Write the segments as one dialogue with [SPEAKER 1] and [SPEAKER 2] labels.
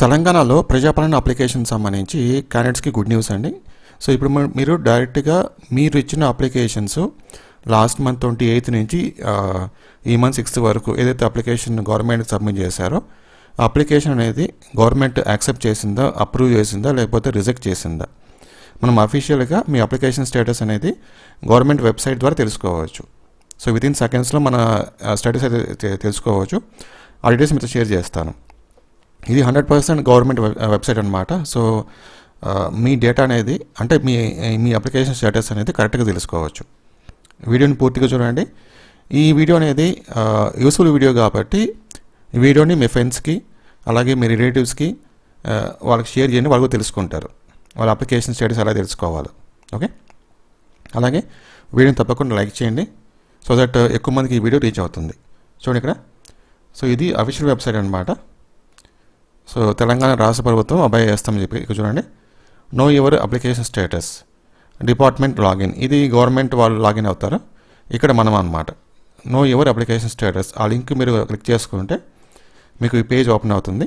[SPEAKER 1] తెలంగాణలో ప్రజాపాలన అప్లికేషన్ సంబంధించి క్యాండిడేట్స్కి గుడ్ న్యూస్ అండి సో ఇప్పుడు మీరు డైరెక్ట్గా మీరు ఇచ్చిన applications last month twenty eighth నుంచి ఈ మంత్ సిక్స్త్ వరకు ఏదైతే అప్లికేషన్ గవర్నమెంట్ సబ్మిట్ చేశారో అప్లికేషన్ అనేది గవర్నమెంట్ యాక్సెప్ట్ చేసిందా అప్రూవ్ చేసిందా లేకపోతే రిజెక్ట్ చేసిందా మనం అఫీషియల్గా మీ అప్లికేషన్ స్టేటస్ అనేది గవర్నమెంట్ వెబ్సైట్ ద్వారా తెలుసుకోవచ్చు సో వితిన్ సెకండ్స్లో మన స్టేటస్ అయితే తెలుసుకోవచ్చు ఆ డీటెయిల్స్ మీతో షేర్ చేస్తాను ఇది హండ్రెడ్ పర్సెంట్ గవర్నమెంట్ వెబ్సైట్ అనమాట సో మీ డేటా అనేది అంటే మీ మీ అప్లికేషన్ స్టేటస్ అనేది కరెక్ట్గా తెలుసుకోవచ్చు వీడియోని పూర్తిగా చూడండి ఈ వీడియో అనేది యూస్ఫుల్ వీడియో కాబట్టి ఈ వీడియోని మీ ఫ్రెండ్స్కి అలాగే మీ రిలేటివ్స్కి వాళ్ళకి షేర్ చేయండి వాళ్ళు తెలుసుకుంటారు వాళ్ళ అప్లికేషన్ స్టేటస్ అలా తెలుసుకోవాలి ఓకే అలాగే వీడియోని తప్పకుండా లైక్ చేయండి సో దట్ ఎక్కువ మందికి ఈ వీడియో రీచ్ అవుతుంది చూడండి ఇక్కడ సో ఇది అఫీషియల్ వెబ్సైట్ అనమాట సో తెలంగాణ రాష్ట్ర ప్రభుత్వం అబ్బాయి చేస్తామని చెప్పి ఇక్కడ చూడండి know your application status department login ఇది గవర్నమెంట్ వాళ్ళు లాగిన్ అవుతారు ఇక్కడ మనం అనమాట నో యువర్ అప్లికేషన్ స్టేటస్ ఆ లింక్ మీరు క్లిక్ చేసుకుంటే మీకు ఈ పేజ్ ఓపెన్ అవుతుంది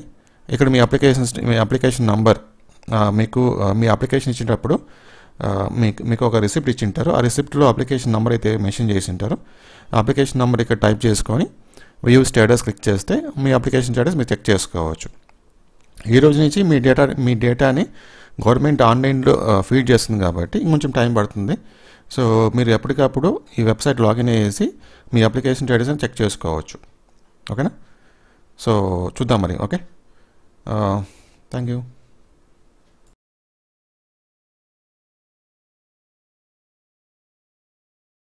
[SPEAKER 1] ఇక్కడ మీ అప్లికేషన్ మీ అప్లికేషన్ నంబర్ మీకు మీ అప్లికేషన్ ఇచ్చినప్పుడు మీకు మీకు ఒక రిసిప్ట్ ఇచ్చి ఉంటారు ఆ రిసిప్ట్లో అప్లికేషన్ నెంబర్ అయితే మెన్షన్ చేసి ఉంటారు అప్లికేషన్ నెంబర్ ఇక్కడ టైప్ చేసుకొని వ్యూ స్టేటస్ క్లిక్ చేస్తే మీ అప్లికేషన్ స్టేటస్ మీరు చెక్ చేసుకోవచ్చు ఈ రోజు నుంచి మీ డేటా మీ డేటాని గవర్నమెంట్ ఆన్లైన్లో ఫీడ్ చేస్తుంది కాబట్టి కొంచెం టైం పడుతుంది సో మీరు ఎప్పటికప్పుడు ఈ వెబ్సైట్ లాగిన్ అయ్యేసి మీ అప్లికేషన్ స్టేటస్ని చెక్ చేసుకోవచ్చు ఓకేనా సో చూద్దాం మరి ఓకే థ్యాంక్ యూ